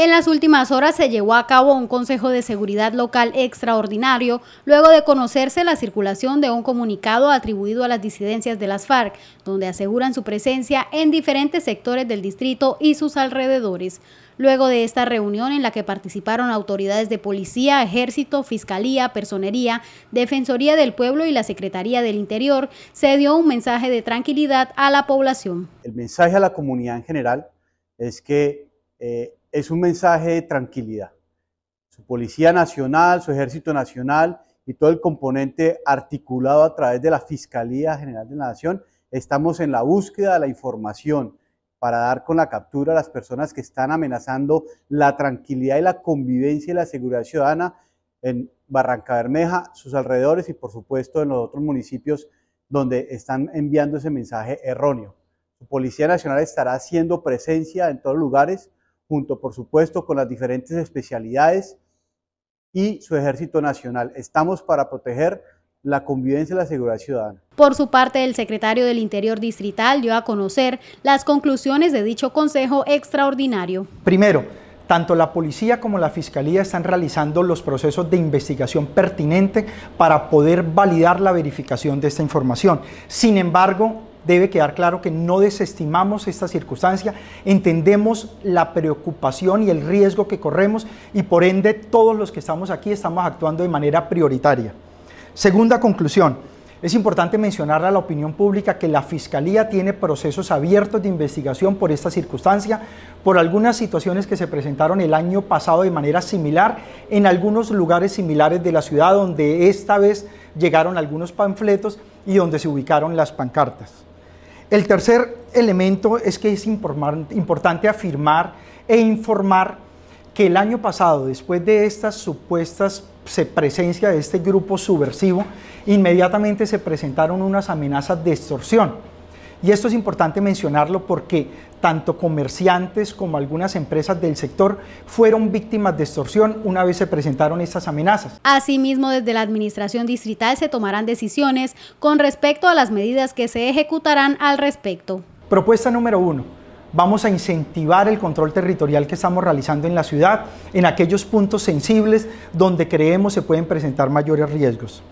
En las últimas horas se llevó a cabo un Consejo de Seguridad Local extraordinario luego de conocerse la circulación de un comunicado atribuido a las disidencias de las FARC, donde aseguran su presencia en diferentes sectores del distrito y sus alrededores. Luego de esta reunión en la que participaron autoridades de policía, ejército, fiscalía, personería, defensoría del pueblo y la Secretaría del Interior, se dio un mensaje de tranquilidad a la población. El mensaje a la comunidad en general es que eh, es un mensaje de tranquilidad. Su Policía Nacional, su Ejército Nacional y todo el componente articulado a través de la Fiscalía General de la Nación, estamos en la búsqueda de la información para dar con la captura a las personas que están amenazando la tranquilidad y la convivencia y la seguridad ciudadana en Barranca Bermeja, sus alrededores y por supuesto en los otros municipios donde están enviando ese mensaje erróneo. Su Policía Nacional estará haciendo presencia en todos los lugares junto por supuesto con las diferentes especialidades y su ejército nacional. Estamos para proteger la convivencia y la seguridad ciudadana. Por su parte, el secretario del Interior Distrital dio a conocer las conclusiones de dicho Consejo Extraordinario. Primero, tanto la policía como la fiscalía están realizando los procesos de investigación pertinente para poder validar la verificación de esta información. Sin embargo, debe quedar claro que no desestimamos esta circunstancia, entendemos la preocupación y el riesgo que corremos y por ende todos los que estamos aquí estamos actuando de manera prioritaria. Segunda conclusión, es importante mencionar a la opinión pública que la Fiscalía tiene procesos abiertos de investigación por esta circunstancia, por algunas situaciones que se presentaron el año pasado de manera similar en algunos lugares similares de la ciudad donde esta vez llegaron algunos panfletos y donde se ubicaron las pancartas. El tercer elemento es que es importante afirmar e informar que el año pasado, después de estas supuestas presencia de este grupo subversivo, inmediatamente se presentaron unas amenazas de extorsión y esto es importante mencionarlo porque tanto comerciantes como algunas empresas del sector fueron víctimas de extorsión una vez se presentaron estas amenazas. Asimismo, desde la Administración Distrital se tomarán decisiones con respecto a las medidas que se ejecutarán al respecto. Propuesta número uno. Vamos a incentivar el control territorial que estamos realizando en la ciudad en aquellos puntos sensibles donde creemos se pueden presentar mayores riesgos.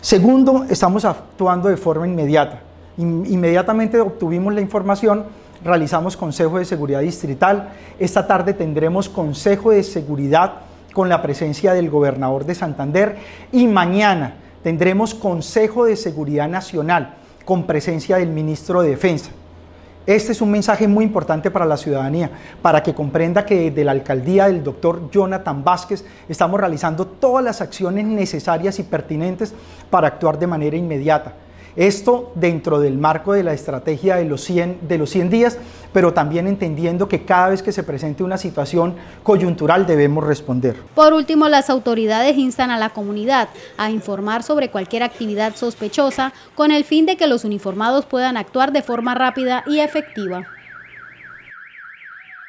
Segundo, estamos actuando de forma inmediata Inmediatamente obtuvimos la información, realizamos Consejo de Seguridad Distrital. Esta tarde tendremos Consejo de Seguridad con la presencia del gobernador de Santander y mañana tendremos Consejo de Seguridad Nacional con presencia del ministro de Defensa. Este es un mensaje muy importante para la ciudadanía, para que comprenda que desde la alcaldía del doctor Jonathan Vázquez estamos realizando todas las acciones necesarias y pertinentes para actuar de manera inmediata. Esto dentro del marco de la estrategia de los 100, de los 100 días, pero también entendiendo que cada vez que se presente una situación coyuntural debemos responder. Por último, las autoridades instan a la comunidad a informar sobre cualquier actividad sospechosa con el fin de que los uniformados puedan actuar de forma rápida y efectiva.